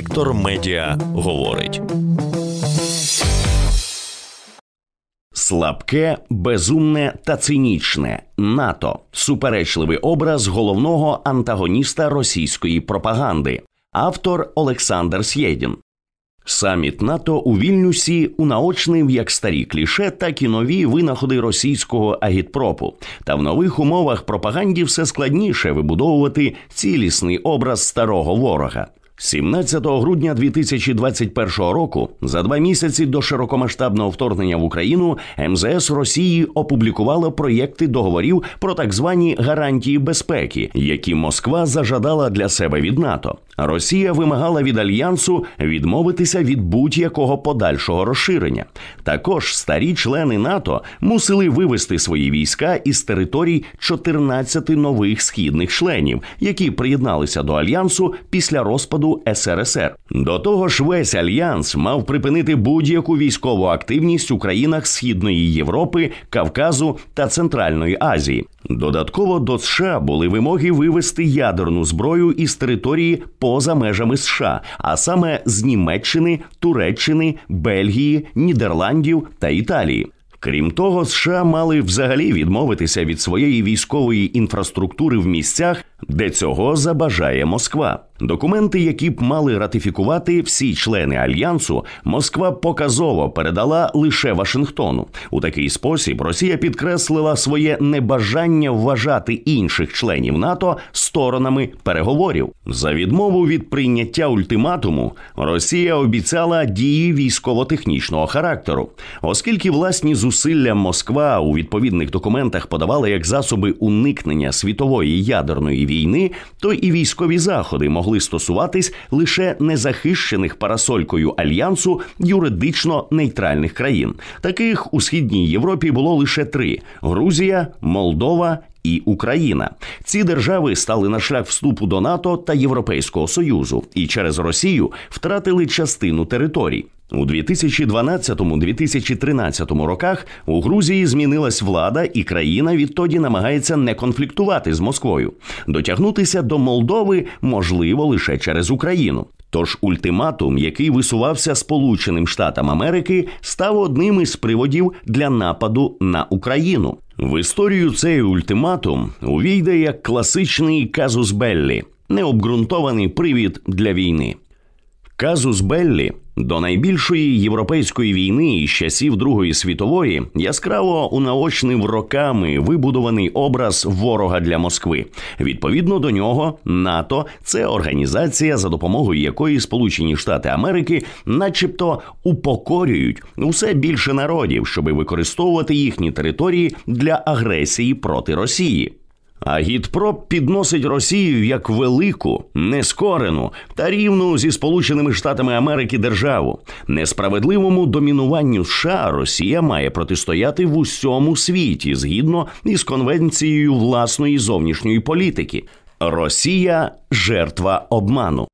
Сектор медіа говорить. Слабке, безумне та цинічне НАТО суперечливий образ головного антагоніста російської пропаганди. Автор Олександр Сєдін. Саміт НАТО у Вільнюсі унаочнив як старі кліше, так і нові винаходи російського агітпропу. Та в нових умовах пропаганді все складніше вибудовувати цілісний образ старого ворога. 17 грудня 2021 року, за два місяці до широкомасштабного вторгнення в Україну, МЗС Росії опублікувала проєкти договорів про так звані гарантії безпеки, які Москва зажадала для себе від НАТО. Росія вимагала від альянсу відмовитися від будь-якого подальшого розширення. Також старі члени НАТО мусили вивести свої війська із територій 14 нових східних членів, які приєдналися до альянсу після розпаду СРСР. До того ж, весь альянс мав припинити будь-яку військову активність у країнах Східної Європи, Кавказу та Центральної Азії. Додатково до США були вимоги вивести ядерну зброю із території поза межами США, а саме з Німеччини, Туреччини, Бельгії, Нідерландів та Італії. Крім того, США мали взагалі відмовитися від своєї військової інфраструктури в місцях, де цього забажає Москва. Документи, які б мали ратифікувати всі члени альянсу, Москва показово передала лише Вашингтону. У такий спосіб Росія підкреслила своє небажання вважати інших членів НАТО сторонами переговорів. За відмову від прийняття ультиматуму Росія обіцяла дії військово-технічного характеру, оскільки власні зусилля Москва у відповідних документах подавала як засоби уникнення світової ядерної війни, то і військові заходи могли стосуватись лише незахищених парасолькою альянсу юридично нейтральних країн. Таких у східній Європі було лише три: Грузія, Молдова і Україна. Ці держави стали на шлях вступу до НАТО та Європейського союзу і через Росію втратили частину територій. У 2012-2013 роках у Грузії змінилась влада, і країна відтоді намагається не конфліктувати з Москвою. Дотягнутися до Молдови можливо лише через Україну. Тож ультиматум, який висувався Сполученим Штатам Америки, став одним із приводів для нападу на Україну. В історію цей ультиматум увійде як класичний казус Беллі, необґрунтований привід для війни. Казус Беллі до найбільшої європейської війни із часів Другої світової яскраво унаочнив роками вибудований образ ворога для Москви. Відповідно до нього, НАТО це організація, за допомогою якої Сполучені Штати Америки, начебто, упокорюють усе більше народів, щоби використовувати їхні території для агресії проти Росії. А Гідпроп підносить Росію як велику, нескорену та рівну зі Сполученими Штатами Америки державу. Несправедливому домінуванню США Росія має протистояти в усьому світі згідно із конвенцією власної зовнішньої політики. Росія жертва обману.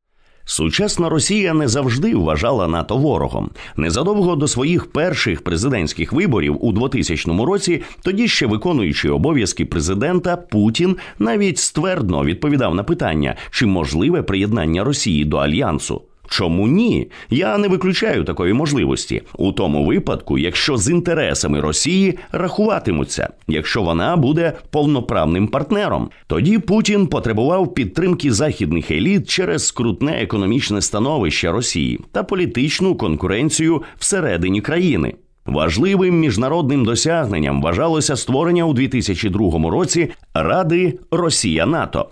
Сучасна Росія не завжди вважала НАТО ворогом. Незадовго до своїх перших президентських виборів у 2000 році, тоді ще виконуючи обов'язки президента, Путін навіть ствердно відповідав на питання, чи можливе приєднання Росії до альянсу. Чому ні? Я не виключаю такої можливості у тому випадку, якщо з інтересами Росії рахуватимуться, якщо вона буде повноправним партнером. Тоді Путін потребував підтримки західних еліт через скрутне економічне становище Росії та політичну конкуренцію всередині країни. Важливим міжнародним досягненням вважалося створення у 2002 році Ради Росія НАТО.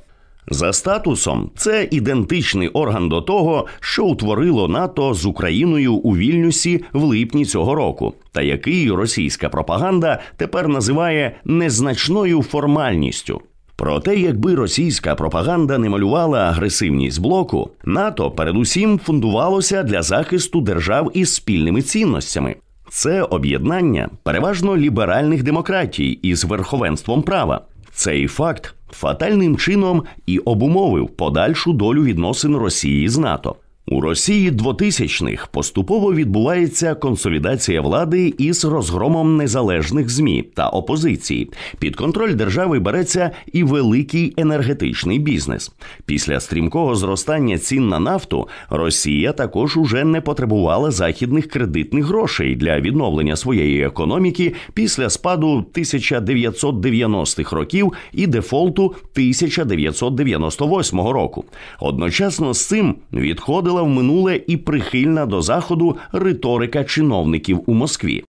За статусом, це ідентичний орган до того, що утворило НАТО з Україною у Вільнюсі в липні цього року, та який російська пропаганда тепер називає незначною формальністю. Проте, якби російська пропаганда не малювала агресивність блоку, НАТО передусім фундувалося для захисту держав із спільними цінностями. Це об'єднання переважно ліберальних демократій із верховенством права. Цей факт фатальним чином і обумовив подальшу долю відносин Росії з НАТО. У Росії 2000-х поступово відбувається консолідація влади із розгромом незалежних змі та опозиції. Під контроль держави береться і великий енергетичний бізнес. Після стрімкого зростання цін на нафту Росія також уже не потребувала західних кредитних грошей для відновлення своєї економіки після спаду 1990-х років і дефолту 1998 року. Одночасно з цим відходили занурила в минуле і прихильна до заходу риторика чиновників у Москві.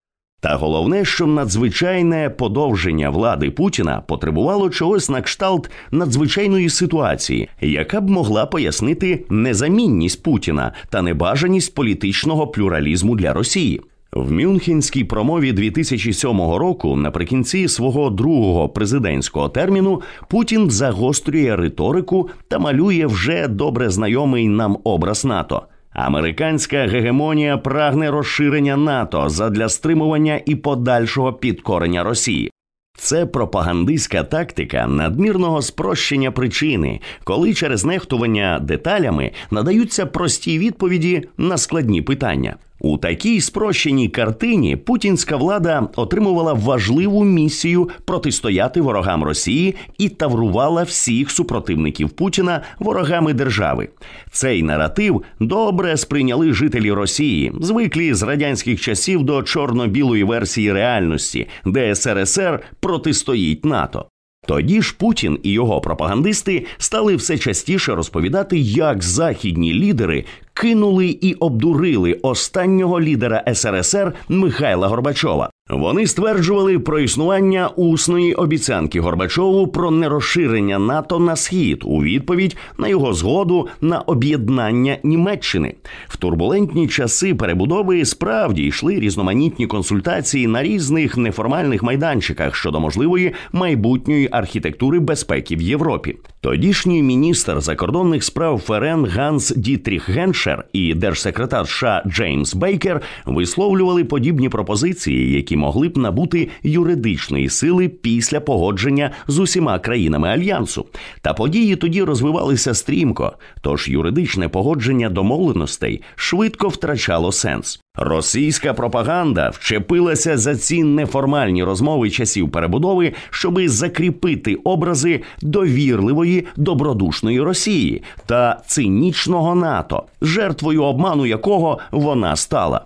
Та головне, що надзвичайне подовження влади Путіна потребувало чогось на кшталт надзвичайної ситуації, яка б могла пояснити незамінність Путіна та небажаність політичного плюралізму для Росії. В Мюнхенській промові 2007 року, наприкінці свого другого президентського терміну, Путін загострює риторику та малює вже добре знайомий нам образ НАТО. Американська гегемонія прагне розширення НАТО задля стримування і подальшого підкорення Росії. Це пропагандистська тактика надмірного спрощення причини, коли через нехтування деталями надаються прості відповіді на складні питання. У такій спрощеній картині путінська влада отримувала важливу місію протистояти ворогам Росії і таврувала всіх супротивників Путіна ворогами держави. Цей наратив добре сприйняли жителі Росії, звиклі з радянських часів до чорно-білої версії реальності, де СРСР протистоїть НАТО. Тоді ж Путін і його пропагандисти стали все частіше розповідати, як західні лідери кинули і обдурили останнього лідера СРСР Михайла Горбачова. Вони стверджували про існування усної обіцянки Горбачову про нерозширення НАТО на схід у відповідь на його згоду на об'єднання Німеччини. В турбулентні часи перебудови справді йшли різноманітні консультації на різних неформальних майданчиках щодо можливої майбутньої архітектури безпеки в Європі. Тодішній міністр закордонних справ Ферен Ганс Дітріх Геншер і держсекретар США Джеймс Бейкер висловлювали подібні пропозиції, які могли б набути юридичної сили після погодження з усіма країнами альянсу. Та події тоді розвивалися стрімко, тож юридичне погодження домовленостей швидко втрачало сенс. Російська пропаганда вчепилася за ці неформальні розмови часів перебудови, щоби закріпити образи довірливої, добродушної Росії та цинічного НАТО, жертвою обману якого вона стала.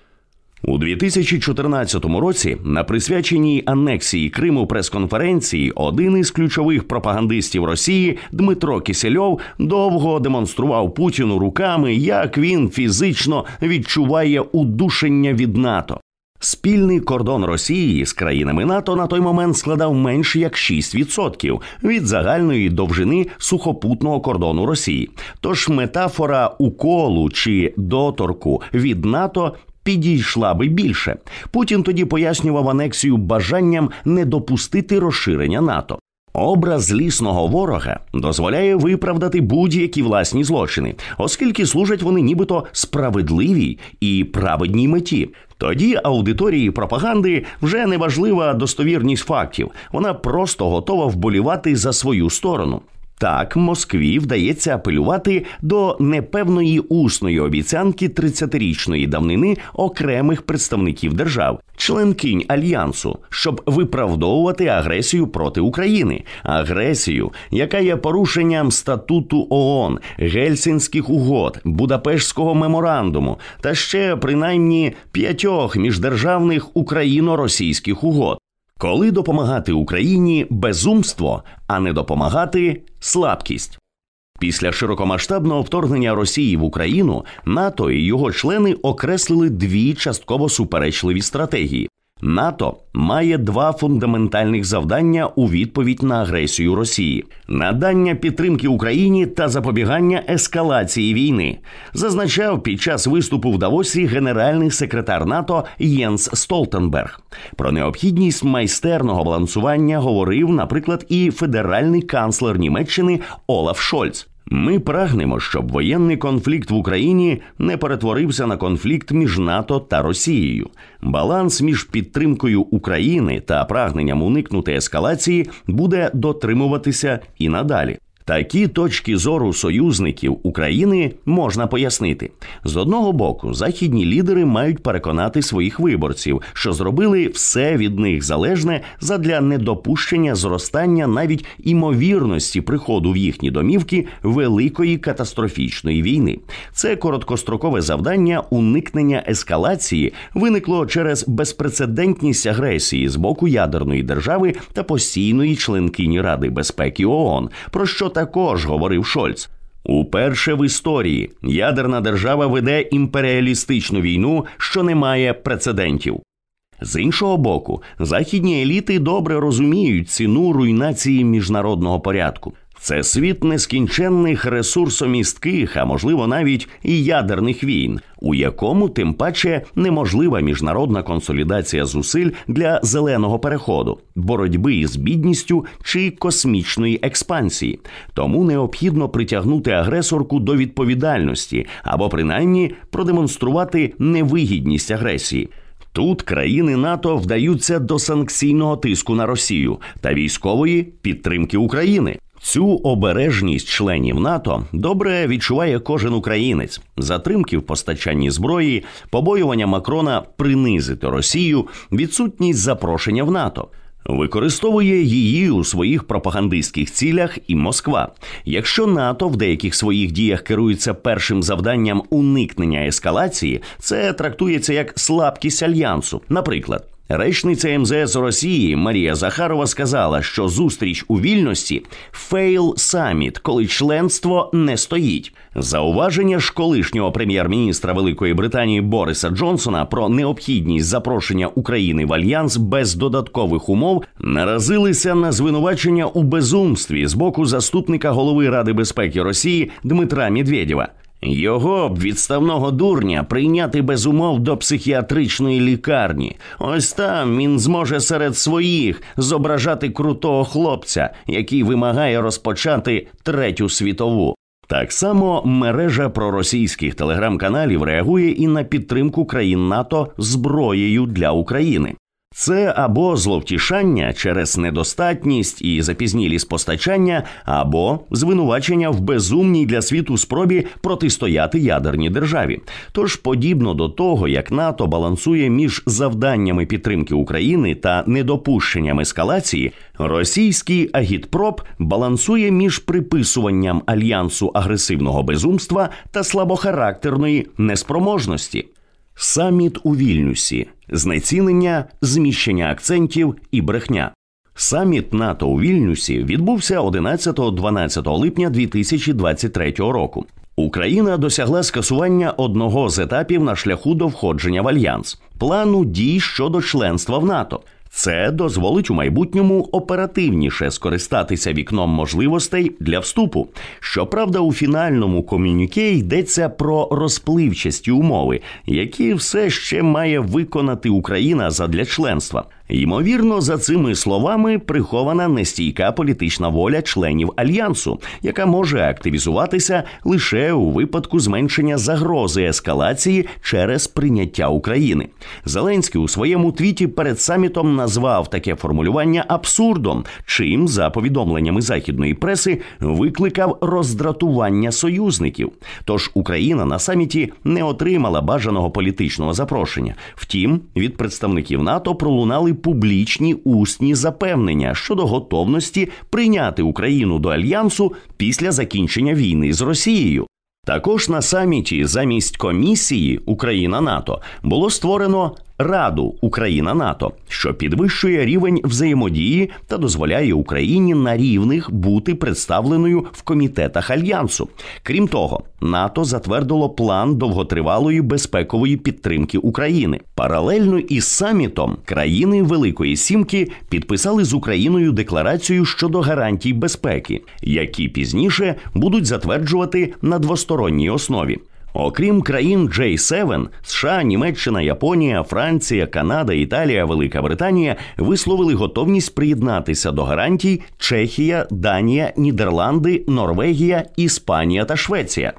У 2014 році на присвяченій анексії Криму прес-конференції один із ключових пропагандистів Росії Дмитро Кісельов довго демонстрував Путіну руками, як він фізично відчуває удушення від НАТО. Спільний кордон Росії з країнами НАТО на той момент складав менш як 6% від загальної довжини сухопутного кордону Росії. Тож метафора уколу чи доторку від НАТО підійшла би більше. Путін тоді пояснював анексію бажанням не допустити розширення НАТО. Образ злісного ворога дозволяє виправдати будь-які власні злочини, оскільки служать вони нібито справедливій і праведній меті. Тоді аудиторії пропаганди вже не важлива достовірність фактів, вона просто готова вболівати за свою сторону. Так, Москві вдається апелювати до непевної усної обіцянки 30-річної давнини окремих представників держав, членкинь альянсу, щоб виправдовувати агресію проти України, агресію, яка є порушенням статуту ООН, гельсінських угод, Будапештського меморандуму та ще принаймні п'ятьох міждержавних україно-російських угод. Коли допомагати Україні безумство, а не допомагати слабкість. Після широкомасштабного вторгнення Росії в Україну НАТО і його члени окреслили дві частково суперечливі стратегії, НАТО має два фундаментальних завдання у відповідь на агресію Росії: надання підтримки Україні та запобігання ескалації війни, зазначав під час виступу в Давосі генеральний секретар НАТО Єнс Столтенберг. Про необхідність майстерного балансування говорив, наприклад, і федеральний канцлер Німеччини Олаф Шольц. Ми прагнемо, щоб воєнний конфлікт в Україні не перетворився на конфлікт між НАТО та Росією. Баланс між підтримкою України та прагненням уникнути ескалації буде дотримуватися і надалі. Такі точки зору союзників України можна пояснити з одного боку, західні лідери мають переконати своїх виборців, що зробили все від них залежне задля недопущення зростання навіть імовірності приходу в їхні домівки великої катастрофічної війни. Це короткострокове завдання уникнення ескалації виникло через безпрецедентність агресії з боку ядерної держави та постійної членкині Ради безпеки ООН, про що також говорив Шольц. Уперше в історії ядерна держава веде імперіалістичну війну, що не має прецедентів. З іншого боку, західні еліти добре розуміють ціну руйнації міжнародного порядку. Це світ нескінченних ресурсомістких, а можливо навіть і ядерних війн, у якому тим паче неможлива міжнародна консолідація зусиль для зеленого переходу, боротьби із бідністю чи космічної експансії. Тому необхідно притягнути агресорку до відповідальності або принаймні продемонструвати невигідність агресії. Тут країни НАТО вдаються до санкційного тиску на Росію та військової підтримки України. Цю обережність членів НАТО добре відчуває кожен українець. Затримки в постачанні зброї, побоювання Макрона принизити Росію, відсутність запрошення в НАТО. Використовує її у своїх пропагандистських цілях і Москва. Якщо НАТО в деяких своїх діях керується першим завданням уникнення ескалації, це трактується як слабкість альянсу. Наприклад, Речниця МЗС Росії Марія Захарова сказала, що зустріч у вільності фейл саміт, коли членство не стоїть. Зауваження ж колишнього прем'єр-міністра Великої Британії Бориса Джонсона про необхідність запрошення України в альянс без додаткових умов наразилися на звинувачення у безумстві з боку заступника голови Ради безпеки Росії Дмитра Медведєва. Його б відставного дурня прийняти без умов до психіатричної лікарні. Ось там він зможе серед своїх зображати крутого хлопця, який вимагає розпочати третю світову. Так само мережа проросійських телеграм-каналів реагує і на підтримку країн НАТО зброєю для України. Це або зловтішання через недостатність і запізнілість постачання, або звинувачення в безумній для світу спробі протистояти ядерній державі. Тож подібно до того, як НАТО балансує між завданнями підтримки України та недопущенням ескалації, російський агітпроп балансує між приписуванням альянсу агресивного безумства та слабохарактерної неспроможності. Саміт у Вільнюсі, знецінення, зміщення акцентів і брехня. Саміт НАТО у Вільнюсі відбувся 11-12 липня 2023 року. Україна досягла скасування одного з етапів на шляху до входження в альянс плану дій щодо членства в НАТО. Це дозволить у майбутньому оперативніше скористатися вікном можливостей для вступу. Щоправда, у фінальному ком'юніке йдеться про розпливчасті умови, які все ще має виконати Україна задля членства. Ймовірно, за цими словами прихована нестійка політична воля членів альянсу, яка може активізуватися лише у випадку зменшення загрози ескалації через прийняття України. Зеленський у своєму твіті перед самітом назвав таке формулювання абсурдом, чим, за повідомленнями західної преси, викликав роздратування союзників. Тож Україна на саміті не отримала бажаного політичного запрошення. Втім, від представників НАТО пролунали публічні усні запевнення щодо готовності прийняти Україну до альянсу після закінчення війни з Росією. Також на саміті замість комісії Україна НАТО було створено Раду Україна НАТО, що підвищує рівень взаємодії та дозволяє Україні на рівних бути представленою в комітетах альянсу. Крім того, НАТО затвердило план довготривалої безпекової підтримки України. Паралельно із самітом країни Великої Сімки підписали з Україною декларацію щодо гарантій безпеки, які пізніше будуть затверджувати на двосторонній основі. Окрім країн J7, США, Німеччина, Японія, Франція, Канада, Італія, Велика Британія висловили готовність приєднатися до гарантій Чехія, Данія, Нідерланди, Норвегія, Іспанія та Швеція.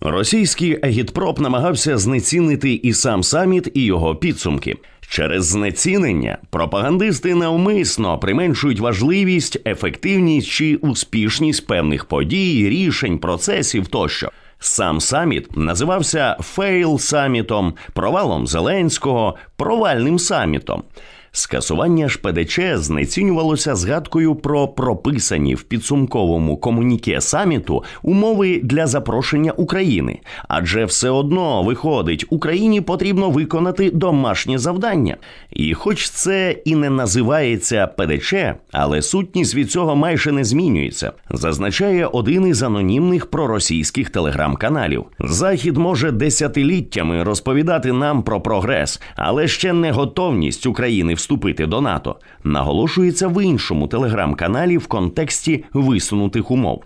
Російський агітпроп намагався знецінити і сам саміт, і його підсумки. Через знецінення пропагандисти навмисно применшують важливість, ефективність чи успішність певних подій, рішень, процесів тощо. Сам саміт називався Фейл самітом, провалом Зеленського, провальним самітом. Скасування ж ПДЧ знецінювалося згадкою про прописані в підсумковому комуніке саміту умови для запрошення України, адже все одно виходить, Україні потрібно виконати домашнє завдання. І, хоч це і не називається ПДЧ, але сутність від цього майже не змінюється, зазначає один із анонімних проросійських телеграм-каналів. Захід може десятиліттями розповідати нам про прогрес, але ще не готовність України в вступити до НАТО, наголошується в іншому телеграм-каналі в контексті висунутих умов.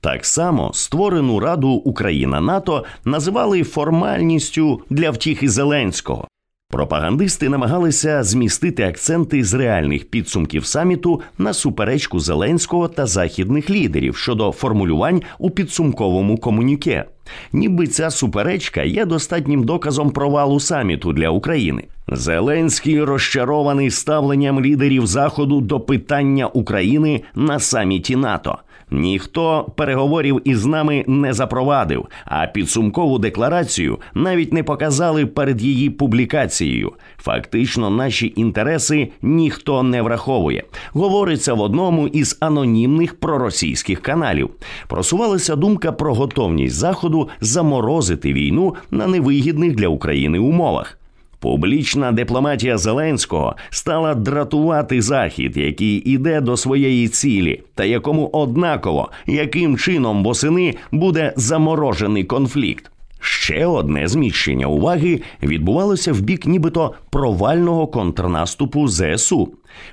Так само створену Раду Україна НАТО називали формальністю для втіхи Зеленського, Пропагандисти намагалися змістити акценти з реальних підсумків саміту на суперечку зеленського та західних лідерів щодо формулювань у підсумковому комунюке. Ніби ця суперечка є достатнім доказом провалу саміту для України. Зеленський розчарований ставленням лідерів Заходу до питання України на саміті НАТО. Ніхто переговорів із нами не запровадив, а підсумкову декларацію навіть не показали перед її публікацією. Фактично, наші інтереси ніхто не враховує. Говориться в одному із анонімних проросійських каналів. Просувалася думка про готовність заходу заморозити війну на невигідних для України умовах. Публічна дипломатія Зеленського стала дратувати захід, який іде до своєї цілі, та якому однаково яким чином восени буде заморожений конфлікт. Ще одне зміщення уваги відбувалося в бік, нібито провального контрнаступу ЗСУ.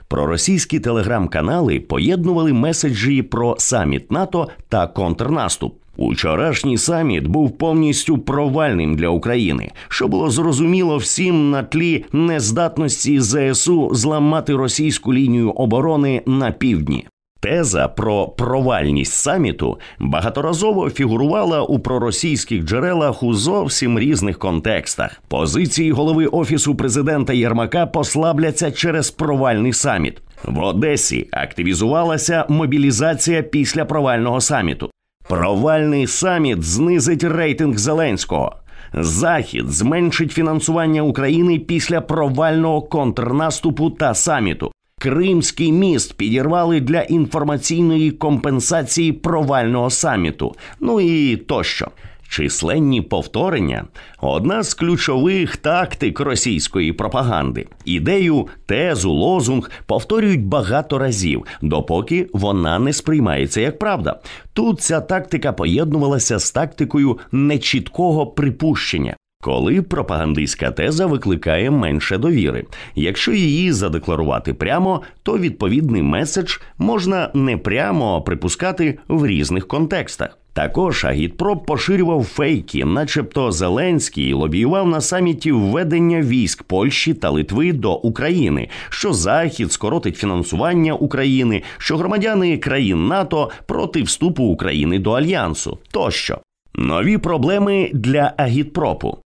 Проросійські телеграм-канали поєднували меседжі про саміт НАТО та контрнаступ. Учорашній саміт був повністю провальним для України, що було зрозуміло всім на тлі нездатності ЗСУ зламати російську лінію оборони на півдні. Теза про провальність саміту багаторазово фігурувала у проросійських джерелах у зовсім різних контекстах. Позиції голови офісу президента Єрмака послабляться через провальний саміт. В Одесі активізувалася мобілізація після провального саміту. Провальний саміт знизить рейтинг Зеленського. Захід зменшить фінансування України після провального контрнаступу та саміту. Кримський міст підірвали для інформаційної компенсації провального саміту. Ну і тощо численні повторення одна з ключових тактик російської пропаганди. Ідею, тезу, лозунг повторюють багато разів, допоки вона не сприймається як правда. Тут ця тактика поєднувалася з тактикою нечіткого припущення, коли пропагандистська теза викликає менше довіри. Якщо її задекларувати прямо, то відповідний меседж можна не прямо припускати в різних контекстах. Також Агітпроп поширював фейки, начебто Зеленський лобіював на саміті введення військ Польщі та Литви до України, що Захід скоротить фінансування України, що громадяни країн НАТО проти вступу України до альянсу тощо. Нові проблеми для Агітпропу.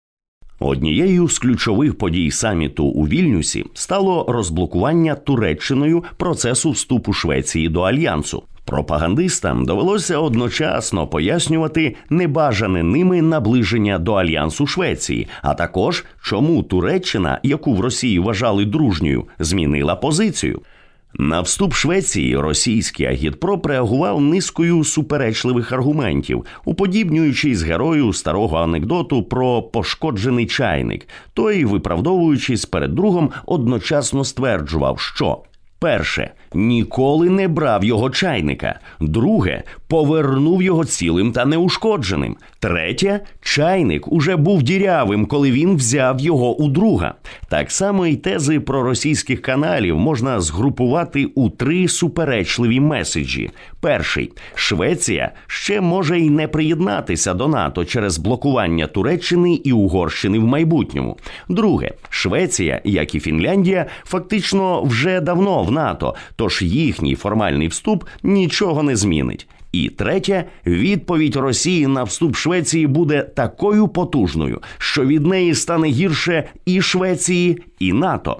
Однією з ключових подій саміту у Вільнюсі стало розблокування Туреччиною процесу вступу Швеції до альянсу. Пропагандистам довелося одночасно пояснювати небажане ними наближення до альянсу Швеції, а також чому Туреччина, яку в Росії вважали дружньою, змінила позицію. На вступ Швеції російський агітпроп реагував низкою суперечливих аргументів, уподібнюючись герою старого анекдоту про пошкоджений чайник, той, виправдовуючись перед другом, одночасно стверджував, що Перше ніколи не брав його чайника. Друге повернув його цілим та неушкодженим. Третє чайник уже був дірявим, коли він взяв його у друга. Так само і тези про російських каналів можна згрупувати у три суперечливі меседжі. Перший Швеція ще може й не приєднатися до НАТО через блокування Туреччини і Угорщини в майбутньому. Друге, Швеція, як і Фінляндія, фактично вже давно в НАТО, тож їхній формальний вступ нічого не змінить. І третє, відповідь Росії на вступ Швеції буде такою потужною, що від неї стане гірше і Швеції, і НАТО.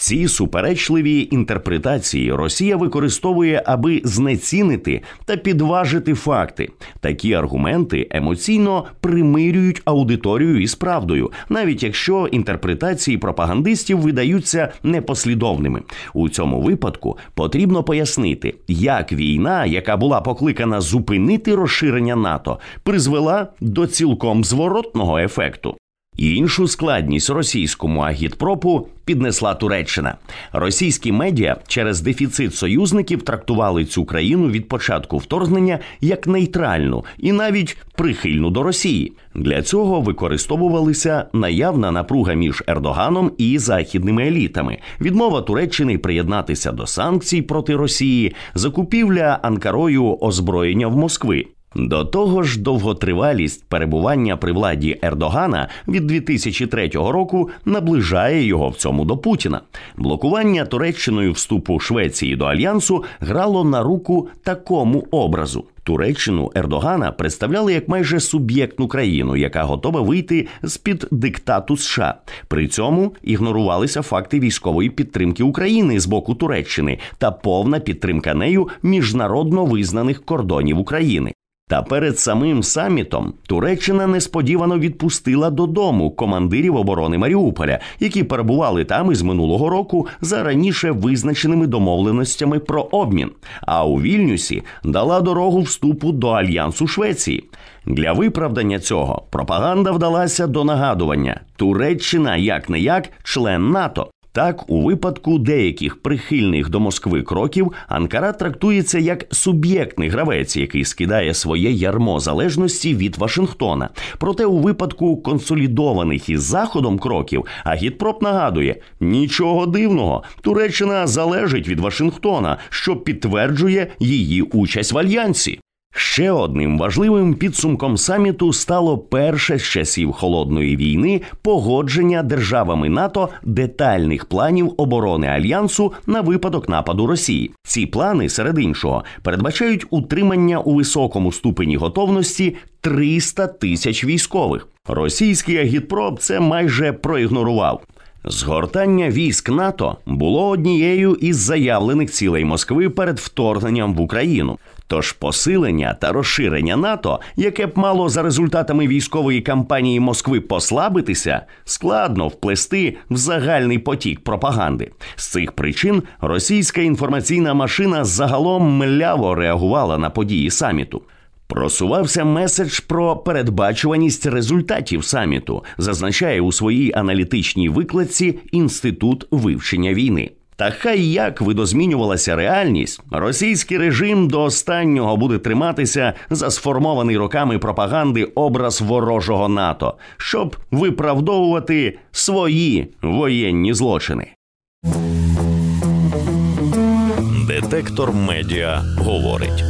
Ці суперечливі інтерпретації Росія використовує, аби знецінити та підважити факти. Такі аргументи емоційно примирюють аудиторію із правдою, навіть якщо інтерпретації пропагандистів видаються непослідовними. У цьому випадку потрібно пояснити, як війна, яка була покликана зупинити розширення НАТО, призвела до цілком зворотного ефекту. Іншу складність російському агітпропу піднесла Туреччина. Російські медіа через дефіцит союзників трактували цю країну від початку вторгнення як нейтральну і навіть прихильну до Росії. Для цього використовувалися наявна напруга між Ердоганом і західними елітами, відмова Туреччини приєднатися до санкцій проти Росії, закупівля Анкарою озброєння в Москви. До того ж, довготривалість перебування при владі Ердогана від 2003 року наближає його в цьому до Путіна. Блокування Туреччиною вступу Швеції до альянсу грало на руку такому образу. Туреччину Ердогана представляли як майже суб'єктну країну, яка готова вийти з під диктату США. При цьому ігнорувалися факти військової підтримки України з боку Туреччини та повна підтримка нею міжнародно визнаних кордонів України. Та перед самим самітом Туреччина несподівано відпустила додому командирів оборони Маріуполя, які перебували там із минулого року за раніше визначеними домовленостями про обмін. А у Вільнюсі дала дорогу вступу до альянсу Швеції. Для виправдання цього пропаганда вдалася до нагадування: Туреччина як не як член НАТО. Так, у випадку деяких прихильних до Москви кроків Анкара трактується як суб'єктний гравець, який скидає своє ярмо залежності від Вашингтона. Проте, у випадку консолідованих із заходом кроків, агітпроп нагадує нічого дивного. Туреччина залежить від Вашингтона, що підтверджує її участь в альянсі. Ще одним важливим підсумком саміту стало перше з часів холодної війни погодження державами НАТО детальних планів оборони альянсу на випадок нападу Росії. Ці плани, серед іншого, передбачають утримання у високому ступені готовності 300 тисяч військових. Російський агітпроп це майже проігнорував. Згортання військ НАТО було однією із заявлених цілей Москви перед вторгненням в Україну. Тож посилення та розширення НАТО, яке б мало за результатами військової кампанії Москви послабитися, складно вплести в загальний потік пропаганди. З цих причин російська інформаційна машина загалом мляво реагувала на події саміту. Просувався меседж про передбачуваність результатів саміту, зазначає у своїй аналітичній викладці інститут вивчення війни. Та хай як видозмінювалася реальність, російський режим до останнього буде триматися за сформований роками пропаганди образ ворожого НАТО, щоб виправдовувати свої воєнні злочини. Детектор медіа говорить.